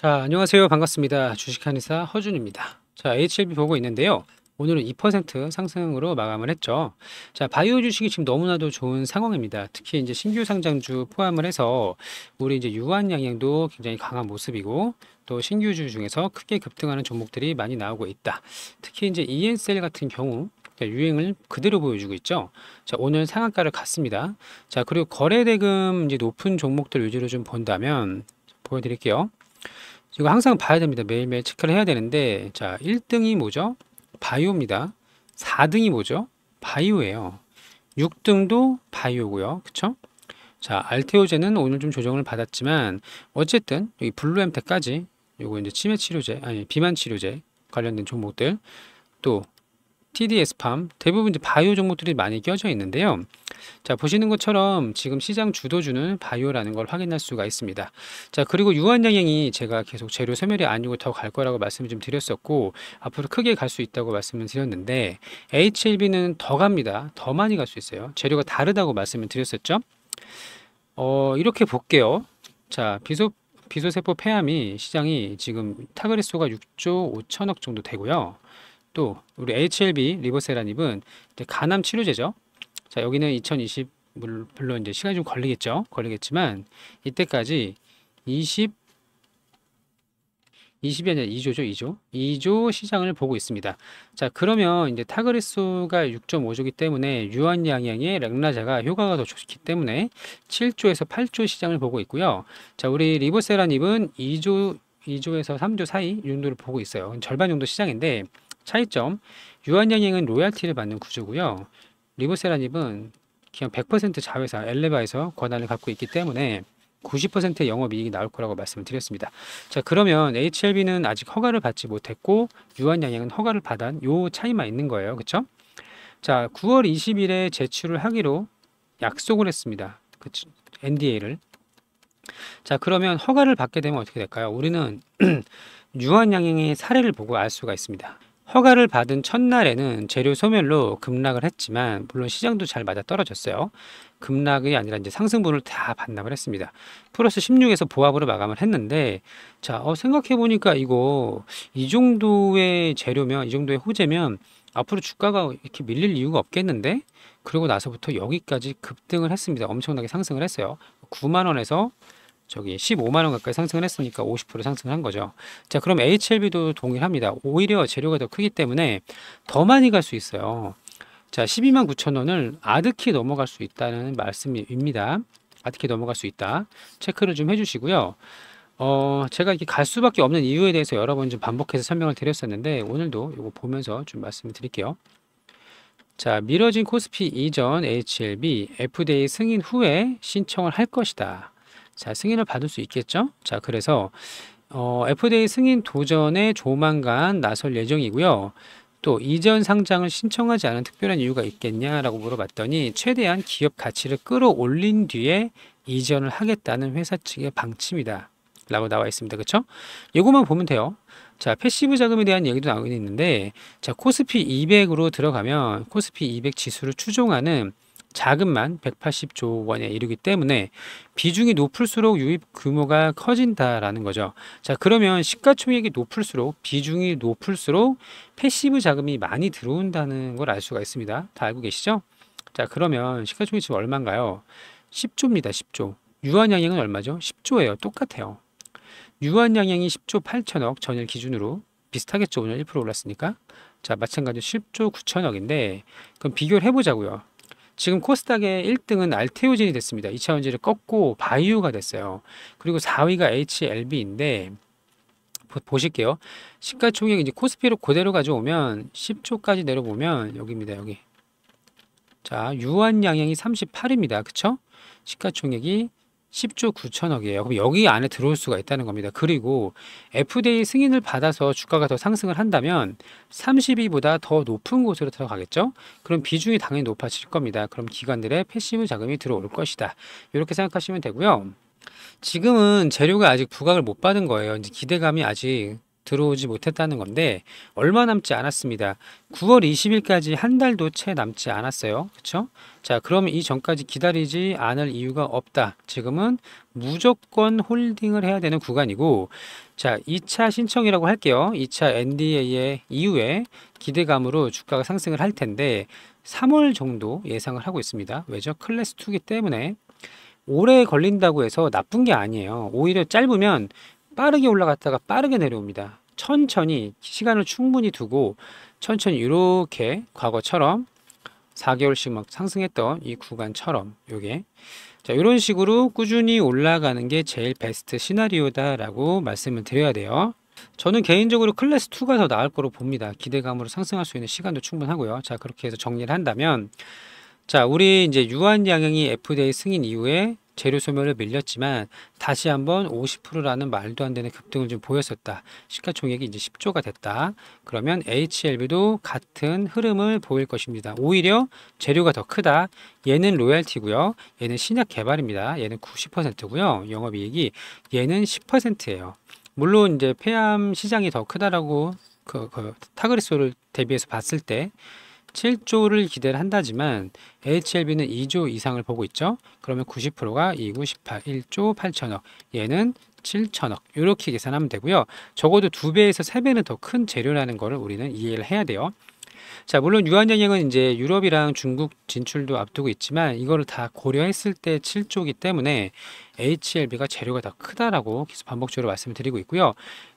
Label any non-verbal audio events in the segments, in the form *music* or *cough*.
자, 안녕하세요. 반갑습니다. 주식한의사 허준입니다. 자, HLB 보고 있는데요. 오늘은 2% 상승으로 마감을 했죠. 자, 바이오 주식이 지금 너무나도 좋은 상황입니다. 특히 이제 신규 상장주 포함을 해서 우리 이제 유한 양양도 굉장히 강한 모습이고 또 신규주 중에서 크게 급등하는 종목들이 많이 나오고 있다. 특히 이제 ENCL 같은 경우 그러니까 유행을 그대로 보여주고 있죠. 자, 오늘 상한가를 갔습니다. 자, 그리고 거래대금 이제 높은 종목들 위주로 좀 본다면 보여드릴게요. 이거 항상 봐야 됩니다. 매일매일 체크를 해야 되는데 자 1등이 뭐죠? 바이오입니다. 4등이 뭐죠? 바이오예요. 6등도 바이오고요. 그쵸? 자 알테오제는 오늘 좀 조정을 받았지만 어쨌든 여기 블루엠테까지 요거 이제 치매 치료제 아니 비만 치료제 관련된 종목들 또 TDS팜 대부분 이제 바이오 종목들이 많이 껴져 있는데요. 자 보시는 것처럼 지금 시장 주도주는 바이오라는 걸 확인할 수가 있습니다. 자 그리고 유한양행이 제가 계속 재료 소멸이 아니고 더 갈 거라고 말씀을 좀 드렸었고 앞으로 크게 갈 수 있다고 말씀을 드렸는데 HLB는 더 갑니다. 더 많이 갈 수 있어요. 재료가 다르다고 말씀을 드렸었죠. 어 이렇게 볼게요. 자 비소 비소세포 폐암이 시장이 지금 타그레수가 6조 5천억 정도 되고요. 또 우리 HLB 리보세라닙은 간암 치료제죠. 자 여기는 2020 물론 이제 시간이 좀 걸리겠죠. 걸리겠지만 이때까지 20 20이 아니라 2조죠, 2조. 2조 시장을 보고 있습니다. 자, 그러면 이제 타그리수가 6.5조기 때문에 유한양양의 렉라자가 효과가 더 좋기 때문에 7조에서 8조 시장을 보고 있고요. 자, 우리 리보세라닙은 2조, 2조에서 3조 사이 정도를 보고 있어요. 절반 정도 시장인데 차이점 유한양행은 로얄티를 받는 구조고요. 리보세라닙은 그냥 100% 자회사 엘레바에서 권한을 갖고 있기 때문에 90%의 영업이익이 나올 거라고 말씀을 드렸습니다. 자 그러면 HLB는 아직 허가를 받지 못했고 유한양행은 허가를 받은 요 차이만 있는 거예요. 그쵸? 자 9월 20일에 제출을 하기로 약속을 했습니다. 그 NDA를 자 그러면 허가를 받게 되면 어떻게 될까요? 우리는 *clears throat* 유한양행의 사례를 보고 알 수가 있습니다. 허가를 받은 첫날에는 재료 소멸로 급락을 했지만 물론 시장도 잘 맞아 떨어졌어요. 급락이 아니라 이제 상승분을 다 반납을 했습니다. 플러스 16에서 보합으로 마감을 했는데 자, 어, 생각해 보니까 이거 이 정도의 재료면 이 정도의 호재면 앞으로 주가가 이렇게 밀릴 이유가 없겠는데 그러고 나서부터 여기까지 급등을 했습니다. 엄청나게 상승을 했어요. 9만 원에서 저기 15만 원 가까이 상승을 했으니까 50% 상승을 한 거죠. 자, 그럼 HLB도 동일합니다. 오히려 재료가 더 크기 때문에 더 많이 갈 수 있어요. 자, 12만 9천 원을 아득히 넘어갈 수 있다는 말씀입니다. 아득히 넘어갈 수 있다. 체크를 좀 해주시고요. 어, 제가 이렇게 갈 수밖에 없는 이유에 대해서 여러 번 좀 반복해서 설명을 드렸었는데 오늘도 이거 보면서 좀 말씀을 드릴게요. 자, 미뤄진 코스피 이전 HLB FDA 승인 후에 신청을 할 것이다. 자, 승인을 받을 수 있겠죠? 자, 그래서 어, FDA 승인 도전에 조만간 나설 예정이고요. 또 이전 상장을 신청하지 않은 특별한 이유가 있겠냐라고 물어봤더니 최대한 기업 가치를 끌어올린 뒤에 이전을 하겠다는 회사 측의 방침이다. 라고 나와 있습니다. 그렇죠? 이거만 보면 돼요. 자, 패시브 자금에 대한 얘기도 나오긴 있는데 자, 코스피 200으로 들어가면 코스피 200 지수를 추종하는 자금만 180조 원에 이르기 때문에 비중이 높을수록 유입 규모가 커진다라는 거죠. 자, 그러면 시가총액이 높을수록 비중이 높을수록 패시브 자금이 많이 들어온다는 걸 알 수가 있습니다. 다 알고 계시죠? 자, 그러면 시가총액 이 지금 얼마인가요? 10조입니다. 10조. 유한양행은 얼마죠? 10조예요. 똑같아요. 유한양행이 10조 8천억 전일 기준으로 비슷하겠죠. 오늘 1% 올랐으니까. 자, 마찬가지로 10조 9천억인데 그럼 비교를 해보자고요. 지금 코스닥의 1등은 알테오젠이 됐습니다. 2차원지를 꺾고 바이오가 됐어요. 그리고 4위가 HLB인데 보실게요. 시가총액 이제 코스피로 그대로 가져오면 10초까지 내려보면 여기입니다. 여기. 자, 유한 양행이 38입니다. 그쵸? 시가총액이 10조 9천억이에요. 그럼 여기 안에 들어올 수가 있다는 겁니다. 그리고 FDA 승인을 받아서 주가가 더 상승을 한다면 30위보다 더 높은 곳으로 들어가겠죠? 그럼 비중이 당연히 높아질 겁니다. 그럼 기관들의 패시브 자금이 들어올 것이다. 이렇게 생각하시면 되고요. 지금은 재료가 아직 부각을 못 받은 거예요. 이제 기대감이 아직 들어오지 못했다는 건데 얼마 남지 않았습니다. 9월 20일까지 한 달도 채 남지 않았어요. 그렇죠? 자, 그럼 이 전까지 기다리지 않을 이유가 없다. 지금은 무조건 홀딩을 해야 되는 구간이고 자, 2차 신청이라고 할게요. 2차 NDA의 이후에 기대감으로 주가가 상승을 할 텐데 3월 정도 예상을 하고 있습니다. 왜죠? 클래스 2기 때문에 오래 걸린다고 해서 나쁜 게 아니에요. 오히려 짧으면 빠르게 올라갔다가 빠르게 내려옵니다. 천천히 시간을 충분히 두고 천천히 이렇게 과거처럼 4개월씩 막 상승했던 이 구간처럼 요게 자 이런 식으로 꾸준히 올라가는 게 제일 베스트 시나리오다라고 말씀을 드려야 돼요. 저는 개인적으로 클래스 2가 더 나을 거로 봅니다. 기대감으로 상승할 수 있는 시간도 충분하고요. 자 그렇게 해서 정리를 한다면 자 우리 이제 유한 양행이 f d a 승인 이후에 재료 소멸을 밀렸지만 다시 한번 50%라는 말도 안 되는 급등을 좀 보였었다. 시가총액이 이제 10조가 됐다. 그러면 HLB도 같은 흐름을 보일 것입니다. 오히려 재료가 더 크다. 얘는 로열티고요. 얘는 신약 개발입니다. 얘는 90%고요. 영업이익이 얘는 10%예요. 물론 이제 폐암 시장이 더 크다라고 그, 그 타그리소를 대비해서 봤을 때 7조를 기대를 한다지만 HLB는 2조 이상을 보고 있죠. 그러면 90%가 2, 9, 18, 1조 8천억. 얘는 7천억 이렇게 계산하면 되고요. 적어도 2배에서3배는더 큰 재료라는 것을 우리는 이해를 해야 돼요. 자 물론 유한양행은 이제 유럽이랑 중국 진출도 앞두고 있지만 이거를 다 고려했을 때 7조기 때문에 HLB가 재료가 더 크다라고 계속 반복적으로 말씀을 드리고 있고요.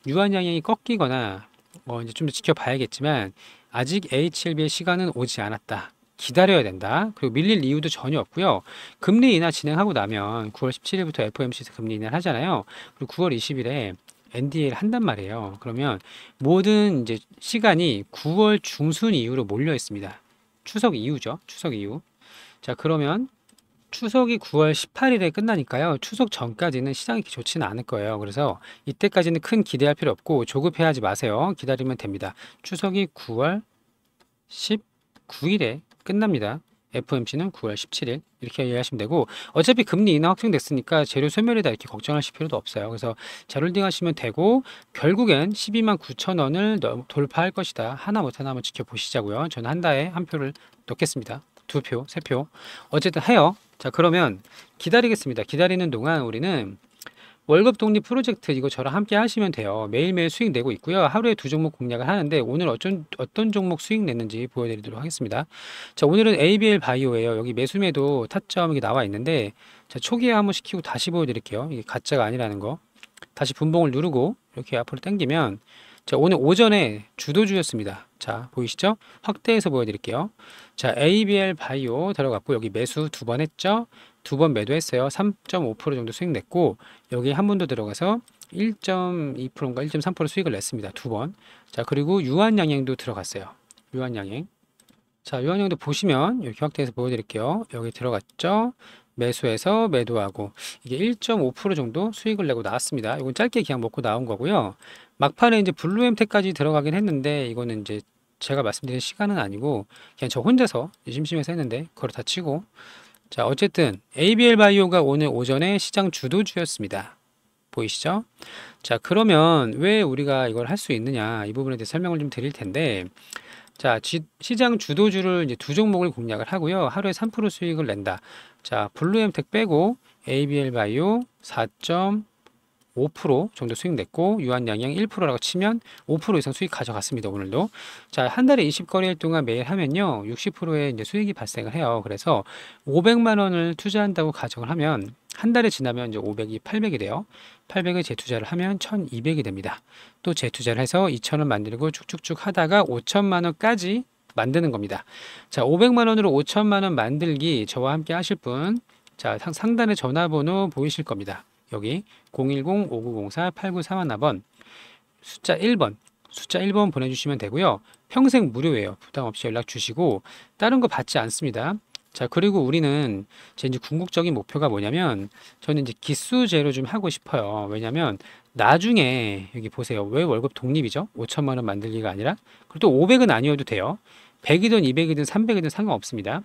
유한양행이 꺾이거나 뭐 이제 좀더 지켜봐야겠지만 아직 HLB의 시간은 오지 않았다. 기다려야 된다. 그리고 밀릴 이유도 전혀 없고요. 금리 인하 진행하고 나면 9월 17일부터 FOMC 에서 금리 인하를 하잖아요. 그리고 9월 20일에 NDA를 한단 말이에요. 그러면 모든 이제 시간이 9월 중순 이후로 몰려 있습니다. 추석 이후죠. 추석 이후. 자, 그러면 추석이 9월 18일에 끝나니까요. 추석 전까지는 시장이 좋지는 않을 거예요. 그래서 이때까지는 큰 기대할 필요 없고 조급해하지 마세요. 기다리면 됩니다. 추석이 9월 19일에 끝납니다. f m c 는 9월 17일 이렇게 이해하시면 되고 어차피 금리 인하 확정됐으니까 재료 소멸이다 이렇게 걱정하실 필요도 없어요. 그래서 재롤딩 하시면 되고 결국엔 12만 9천 원을 돌파할 것이다. 하나 못하나 한번 지켜보시자고요. 저는 한 달에 한 표를 넣겠습니다. 두 표, 세 표. 어쨌든 해요. 자, 그러면 기다리겠습니다. 기다리는 동안 우리는 월급 독립 프로젝트 이거 저랑 함께 하시면 돼요. 매일매일 수익 내고 있고요. 하루에 두 종목 공략을 하는데 오늘 어쩐, 어떤 종목 수익 냈는지 보여드리도록 하겠습니다. 자 오늘은 ABL 바이오예요. 여기 매수매도 타점 이 나와 있는데 자 초기에 한번 시키고 다시 보여드릴게요. 이게 가짜가 아니라는 거. 다시 분봉을 누르고 이렇게 앞으로 당기면 자 오늘 오전에 주도주였습니다. 자 보이시죠? 확대해서 보여드릴게요. 자, ABL 바이오 들어갔고 여기 매수 두 번 했죠. 두 번 매도했어요. 3.5% 정도 수익 냈고 여기 한번 더 들어가서 1.2%인가 1.3% 수익을 냈습니다. 두 번. 자, 그리고 유한양행도 들어갔어요. 유한양행. 자, 유한양도 행 보시면 이렇게 확대해서 보여드릴게요. 여기 들어갔죠. 매수해서 매도하고 이게 1.5% 정도 수익을 내고 나왔습니다. 이건 짧게 그냥 먹고 나온 거고요. 막판에 이제 블루엠테까지 들어가긴 했는데 이거는 이제 제가 말씀드린 시간은 아니고 그냥 저 혼자서 심심해서 했는데 그걸 다 치고 자 어쨌든 ABL 바이오가 오늘 오전에 시장 주도주였습니다. 보이시죠? 자 그러면 왜 우리가 이걸 할 수 있느냐 이 부분에 대해 설명을 좀 드릴 텐데 자 지, 시장 주도주를 이제 두 종목을 공략을 하고요 하루에 3% 수익을 낸다. 자 블루엠텍 빼고 ABL 바이오 4. 5% 정도 수익 냈고 유한 양양 1%라고 치면 5% 이상 수익 가져갔습니다. 오늘도. 자, 한 달에 20거래일 동안 매일 하면요. 60%의 이제 수익이 발생을 해요. 그래서 500만 원을 투자한다고 가정을 하면 한 달이 지나면 이제 500이 800이 돼요. 800을 재투자를 하면 1200이 됩니다. 또 재투자를 해서 2000원 만들고 쭉쭉쭉 하다가 5 0 0 0만 원까지 만드는 겁니다. 자, 500만 원으로 5 0 0 0만원 만들기 저와 함께 하실 분 자, 상단에 전화번호 보이실 겁니다. 여기 010-5904-8931번 숫자 1번 숫자 1번 보내주시면 되고요. 평생 무료예요. 부담 없이 연락 주시고 다른 거 받지 않습니다. 자 그리고 우리는 제 이제 궁극적인 목표가 뭐냐면 저는 이제 기수제로 좀 하고 싶어요. 왜냐면 나중에 여기 보세요. 왜 월급 독립이죠? 5천만 원 만들기가 아니라 그래도 500은 아니어도 돼요. 100이든 200이든 300이든 상관없습니다.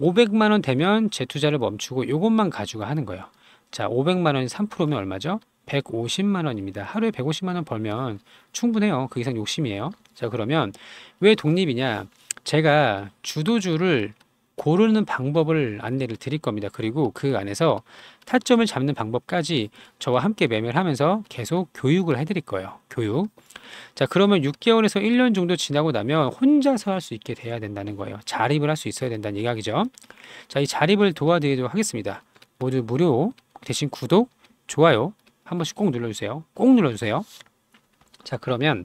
500만 원 되면 재투자를 멈추고 이것만 가지고 하는 거예요. 자, 500만 원이 3%면 얼마죠? 150만 원입니다. 하루에 150만 원 벌면 충분해요. 그 이상 욕심이에요. 자, 그러면 왜 독립이냐? 제가 주도주를 고르는 방법을 안내를 드릴 겁니다. 그리고 그 안에서 타점을 잡는 방법까지 저와 함께 매매를 하면서 계속 교육을 해드릴 거예요. 교육. 자, 그러면 6개월에서 1년 정도 지나고 나면 혼자서 할 수 있게 돼야 된다는 거예요. 자립을 할 수 있어야 된다는 이야기죠. 자, 이 자립을 도와드리도록 하겠습니다. 모두 무료 대신 구독, 좋아요 한 번씩 꼭 눌러주세요. 꼭 눌러주세요. 자 그러면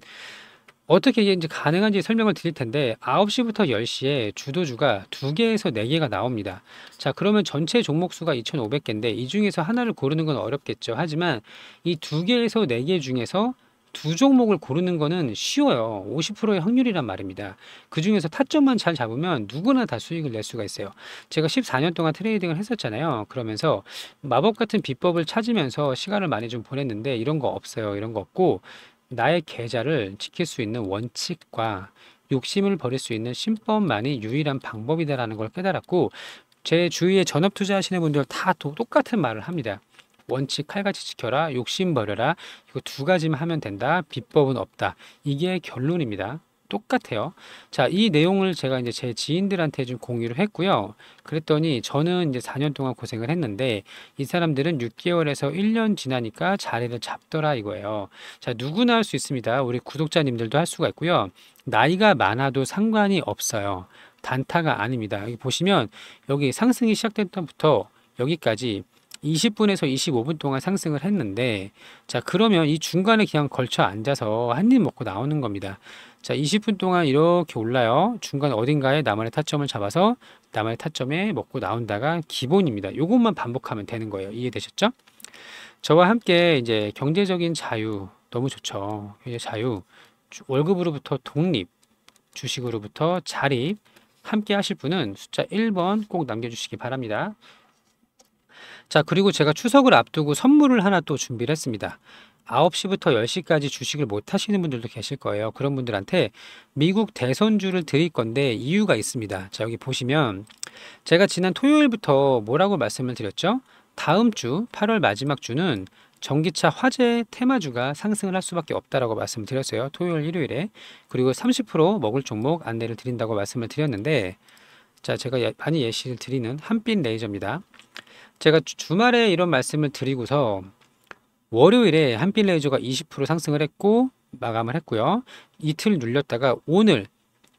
어떻게 이게 제 가능한지 설명을 드릴 텐데 9시부터 10시에 주도주가 2개에서 4개가 나옵니다. 자 그러면 전체 종목 수가 2,500개인데 이 중에서 하나를 고르는 건 어렵겠죠. 하지만 이 2개에서 4개 중에서 두 종목을 고르는 거는 쉬워요. 50%의 확률이란 말입니다. 그 중에서 타점만 잘 잡으면 누구나 다 수익을 낼 수가 있어요. 제가 14년 동안 트레이딩을 했었잖아요. 그러면서 마법 같은 비법을 찾으면서 시간을 많이 좀 보냈는데 이런 거 없어요. 이런 거 없고 나의 계좌를 지킬 수 있는 원칙과 욕심을 버릴 수 있는 심법만이 유일한 방법이다라는 걸 깨달았고 제 주위에 전업 투자하시는 분들 다 똑같은 말을 합니다. 원칙 칼같이 지켜라, 욕심 버려라. 이거 두 가지만 하면 된다. 비법은 없다. 이게 결론입니다. 똑같아요. 자, 이 내용을 제가 이제 제 지인들한테 좀 공유를 했고요. 그랬더니 저는 이제 4년 동안 고생을 했는데 이 사람들은 6개월에서 1년 지나니까 자리를 잡더라 이거예요. 자, 누구나 할 수 있습니다. 우리 구독자님들도 할 수가 있고요. 나이가 많아도 상관이 없어요. 단타가 아닙니다. 여기 보시면 여기 상승이 시작됐던부터 여기까지 20분에서 25분 동안 상승을 했는데 자 그러면 이 중간에 그냥 걸쳐 앉아서 한 입 먹고 나오는 겁니다. 자 20분 동안 이렇게 올라요. 중간 어딘가에 나만의 타점을 잡아서 나만의 타점에 먹고 나온다가 기본입니다. 이것만 반복하면 되는 거예요. 이해되셨죠? 저와 함께 이제 경제적인 자유 너무 좋죠. 이제 자유 월급으로부터 독립 주식으로부터 자립 함께 하실 분은 숫자 1번 꼭 남겨주시기 바랍니다. 자, 그리고 제가 추석을 앞두고 선물을 하나 또 준비를 했습니다. 9시부터 10시까지 주식을 못 하시는 분들도 계실 거예요. 그런 분들한테 미국 대선주를 드릴 건데 이유가 있습니다. 자, 여기 보시면 제가 지난 토요일부터 뭐라고 말씀을 드렸죠? 다음 주 8월 마지막 주는 전기차 화재 테마주가 상승을 할 수밖에 없다라고 말씀을 드렸어요. 토요일 일요일에. 그리고 30% 먹을 종목 안내를 드린다고 말씀을 드렸는데 자, 제가 예, 많이 예시를 드리는 한빛 레이저입니다. 제가 주말에 이런 말씀을 드리고서 월요일에 한빛 레이저가 20% 상승을 했고 마감을 했고요. 이틀 눌렸다가 오늘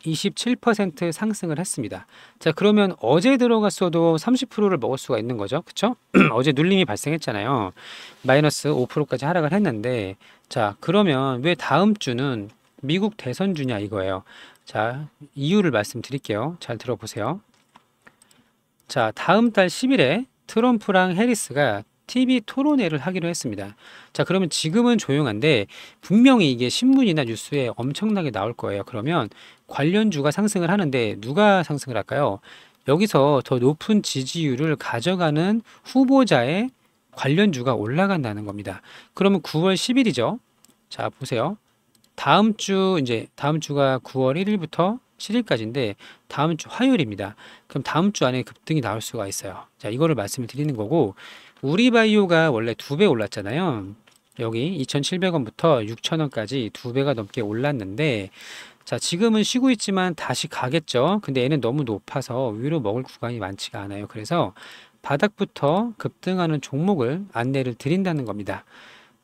27% 상승을 했습니다. 자 그러면 어제 들어갔어도 30%를 먹을 수가 있는 거죠. 그쵸? *clears throat* 어제 눌림이 발생했잖아요. 마이너스 5%까지 하락을 했는데 자 그러면 왜 다음 주는 미국 대선 주냐 이거예요. 자 이유를 말씀드릴게요. 잘 들어보세요. 자 다음 달 10일에 트럼프랑 해리스가 TV 토론회를 하기로 했습니다. 자, 그러면 지금은 조용한데 분명히 이게 신문이나 뉴스에 엄청나게 나올 거예요. 그러면 관련주가 상승을 하는데 누가 상승을 할까요? 여기서 더 높은 지지율을 가져가는 후보자의 관련주가 올라간다는 겁니다. 그러면 9월 10일이죠. 자, 보세요. 다음 주 이제 다음 주가 9월 1일부터 7일까지인데 다음 주 화요일입니다. 그럼 다음 주 안에 급등이 나올 수가 있어요. 자, 이거를 말씀을 드리는 거고 우리바이오가 원래 두 배 올랐잖아요. 여기 2,700원부터 6,000원까지 두 배가 넘게 올랐는데 자 지금은 쉬고 있지만 다시 가겠죠. 근데 얘는 너무 높아서 위로 먹을 구간이 많지가 않아요. 그래서 바닥부터 급등하는 종목을 안내를 드린다는 겁니다.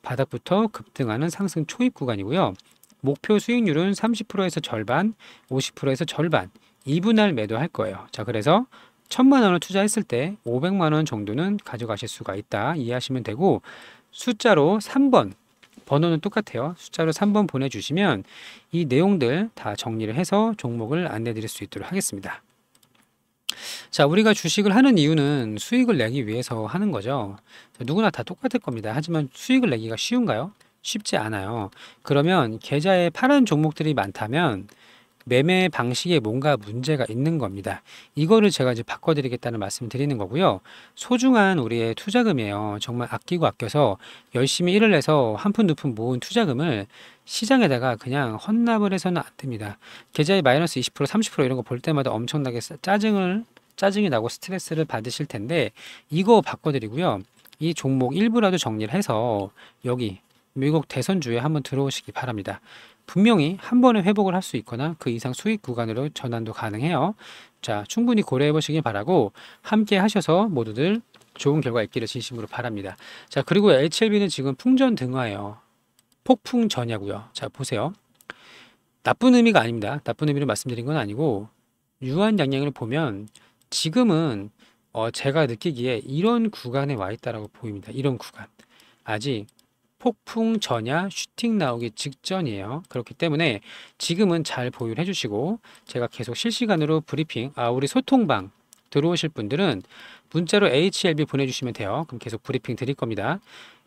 바닥부터 급등하는 상승 초입 구간이고요. 목표 수익률은 30%에서 절반, 50%에서 절반, 2분할 매도할 거예요. 자, 그래서 천만 원을 투자했을 때 500만 원 정도는 가져가실 수가 있다. 이해하시면 되고 숫자로 3번 번호는 똑같아요. 숫자로 3번 보내주시면 이 내용들 다 정리를 해서 종목을 안내드릴 수 있도록 하겠습니다. 자, 우리가 주식을 하는 이유는 수익을 내기 위해서 하는 거죠. 누구나 다 똑같을 겁니다. 하지만 수익을 내기가 쉬운가요? 쉽지 않아요. 그러면 계좌에 파란 종목들이 많다면 매매 방식에 뭔가 문제가 있는 겁니다. 이거를 제가 이제 바꿔드리겠다는 말씀 드리는 거고요. 소중한 우리의 투자금이에요. 정말 아끼고 아껴서 열심히 일을 해서 한 푼 두푼 푼 모은 투자금을 시장에다가 그냥 헌납을 해서는 안 됩니다. 계좌에 마이너스 20% 30% 이런 거 볼 때마다 엄청나게 짜증을 짜증이 나고 스트레스를 받으실 텐데 이거 바꿔드리고요. 이 종목 일부라도 정리를 해서 여기 미국 대선주에 한번 들어오시기 바랍니다. 분명히 한 번에 회복을 할 수 있거나 그 이상 수익 구간으로 전환도 가능해요. 자, 충분히 고려해 보시길 바라고 함께 하셔서 모두들 좋은 결과 있기를 진심으로 바랍니다. 자, 그리고 HLB는 지금 풍전 등화예요. 폭풍 전야고요. 자, 보세요. 나쁜 의미가 아닙니다. 나쁜 의미로 말씀드린 건 아니고 유한 양양을 보면 지금은 어 제가 느끼기에 이런 구간에 와 있다라고 보입니다. 이런 구간. 아직 폭풍 전야 슈팅 나오기 직전이에요. 그렇기 때문에 지금은 잘보유 해주시고 제가 계속 실시간으로 브리핑, 아 우리 소통방 들어오실 분들은 문자로 HLB 보내주시면 돼요. 그럼 계속 브리핑 드릴 겁니다.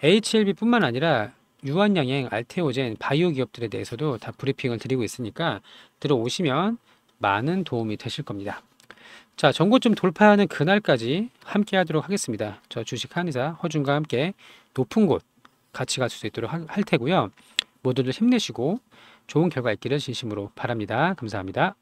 HLB뿐만 아니라 유한양행, 알테오젠, 바이오 기업들에 대해서도 다 브리핑을 드리고 있으니까 들어오시면 많은 도움이 되실 겁니다. 자, 전고점 돌파하는 그날까지 함께 하도록 하겠습니다. 저 주식 한의사 허준과 함께 높은 곳 같이 갈 수 있도록 할 테고요. 모두들 힘내시고 좋은 결과 있기를 진심으로 바랍니다. 감사합니다.